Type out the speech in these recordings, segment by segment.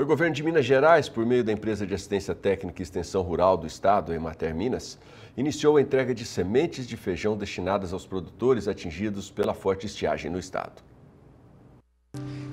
O governo de Minas Gerais, por meio da empresa de assistência técnica e extensão rural do estado, Emater Minas, iniciou a entrega de sementes de feijão destinadas aos produtores atingidos pela forte estiagem no estado.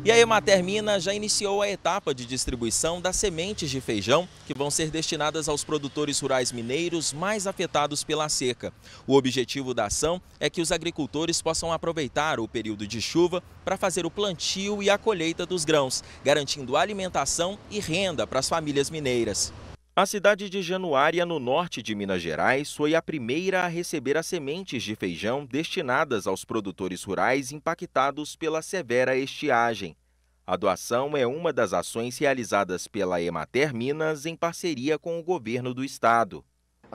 E a Emater Minas já iniciou a etapa de distribuição das sementes de feijão que vão ser destinadas aos produtores rurais mineiros mais afetados pela seca. O objetivo da ação é que os agricultores possam aproveitar o período de chuva para fazer o plantio e a colheita dos grãos, garantindo alimentação e renda para as famílias mineiras. A cidade de Januária, no norte de Minas Gerais, foi a primeira a receber as sementes de feijão destinadas aos produtores rurais impactados pela severa estiagem. A doação é uma das ações realizadas pela Emater Minas em parceria com o governo do estado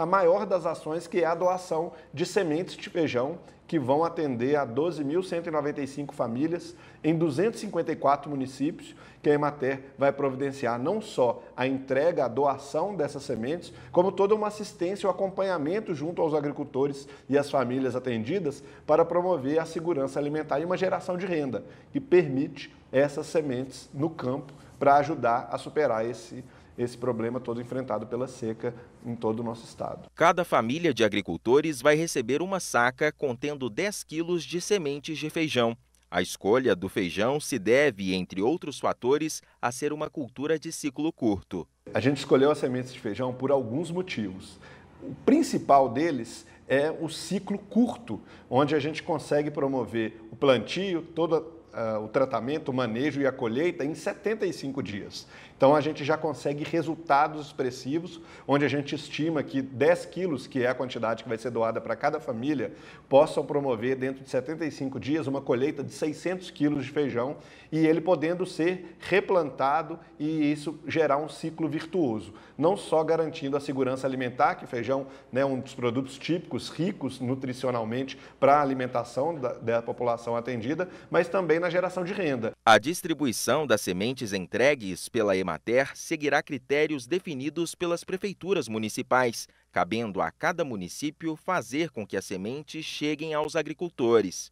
a maior das ações, que é a doação de sementes de feijão, que vão atender a 12.195 famílias em 254 municípios, que a Emater vai providenciar não só a entrega, a doação dessas sementes, como toda uma assistência e um acompanhamento junto aos agricultores e às famílias atendidas para promover a segurança alimentar e uma geração de renda que permite essas sementes no campo para ajudar a superar esse problema esse problema todo enfrentado pela seca em todo o nosso estado. Cada família de agricultores vai receber uma saca contendo 10 quilos de sementes de feijão. A escolha do feijão se deve, entre outros fatores, a ser uma cultura de ciclo curto. A gente escolheu as sementes de feijão por alguns motivos. O principal deles é o ciclo curto, onde a gente consegue promover o plantio, toda uh, o tratamento, o manejo e a colheita em 75 dias. Então a gente já consegue resultados expressivos, onde a gente estima que 10 quilos, que é a quantidade que vai ser doada para cada família, possam promover dentro de 75 dias uma colheita de 600 quilos de feijão e ele podendo ser replantado e isso gerar um ciclo virtuoso, não só garantindo a segurança alimentar, que feijão é né, um dos produtos típicos, ricos nutricionalmente para a alimentação da, da população atendida, mas também na geração de renda. A distribuição das sementes entregues pela Emater seguirá critérios definidos pelas prefeituras municipais, cabendo a cada município fazer com que as sementes cheguem aos agricultores.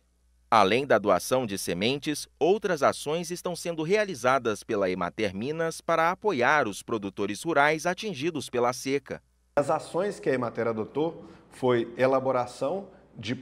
Além da doação de sementes, outras ações estão sendo realizadas pela Emater Minas para apoiar os produtores rurais atingidos pela seca. As ações que a Emater adotou foi elaboração de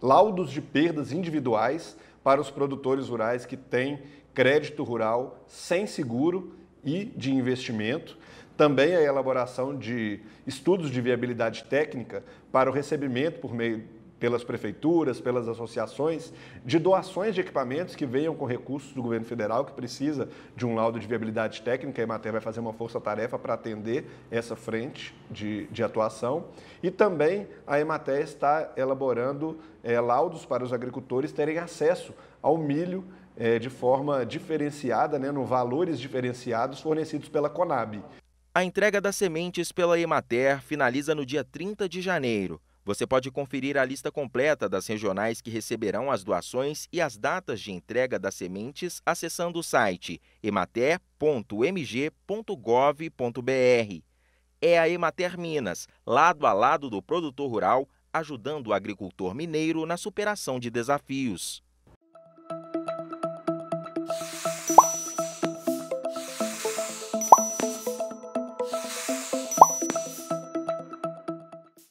laudos de perdas individuais para os produtores rurais que têm crédito rural sem seguro e de investimento. Também a elaboração de estudos de viabilidade técnica para o recebimento por meio pelas prefeituras, pelas associações, de doações de equipamentos que venham com recursos do governo federal, que precisa de um laudo de viabilidade técnica, a Emater vai fazer uma força-tarefa para atender essa frente de, de atuação. E também a Emater está elaborando é, laudos para os agricultores terem acesso ao milho é, de forma diferenciada, né, no valores diferenciados fornecidos pela Conab. A entrega das sementes pela Emater finaliza no dia 30 de janeiro. Você pode conferir a lista completa das regionais que receberão as doações e as datas de entrega das sementes acessando o site emater.mg.gov.br. É a Emater Minas, lado a lado do produtor rural, ajudando o agricultor mineiro na superação de desafios.